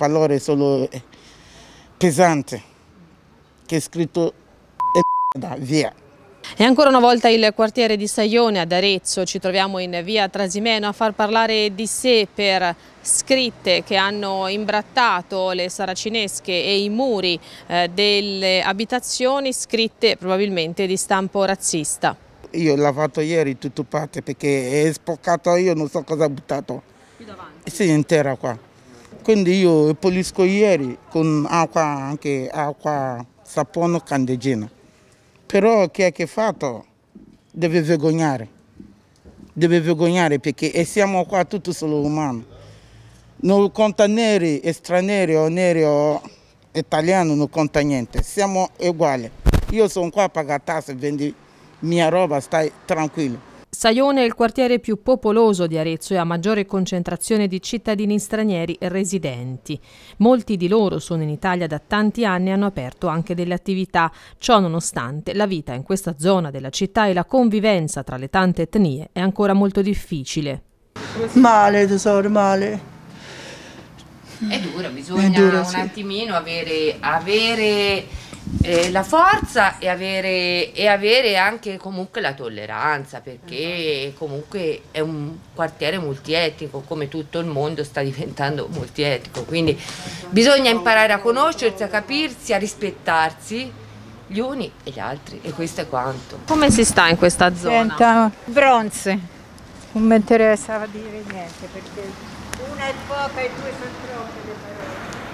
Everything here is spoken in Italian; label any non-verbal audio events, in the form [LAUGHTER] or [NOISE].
pallore solo eh, pesante che è scritto e [LAUGHS] via. E ancora una volta il quartiere di Saione ad Arezzo, ci troviamo in via Trasimeno a far parlare di sé per scritte che hanno imbrattato le saracinesche e i muri eh, delle abitazioni, scritte probabilmente di stampo razzista. Io ho lavato ieri tutto parte perché è spoccato, io non so cosa ha buttato. Qui davanti? Sì, intera qua. Quindi io pulisco ieri con acqua, anche acqua sapone candeggina. Però chi è che fatto deve vergognare, deve vergognare perché siamo qua tutti solo umani. Non conta neri, stranieri o neri o italiani, non conta niente, siamo uguali. Io sono qua a pagare tasse, vendi mia roba, stai tranquillo. Saione è il quartiere più popoloso di Arezzo e ha maggiore concentrazione di cittadini stranieri residenti. Molti di loro sono in Italia da tanti anni e hanno aperto anche delle attività. Ciò nonostante, la vita in questa zona della città e la convivenza tra le tante etnie è ancora molto difficile. Male tesoro, male. È dura, bisogna è duro, un attimino avere, avere eh, la forza e avere, e avere, anche comunque la tolleranza, perché esatto. comunque è un quartiere multietnico, come tutto il mondo sta diventando multietnico, quindi esatto. bisogna imparare a conoscersi, a capirsi, a rispettarsi gli uni e gli altri e questo è quanto. Come si sta in questa zona? Senta, bronze, non mi interessava dire niente perché una è poca e due sono troppe le parole.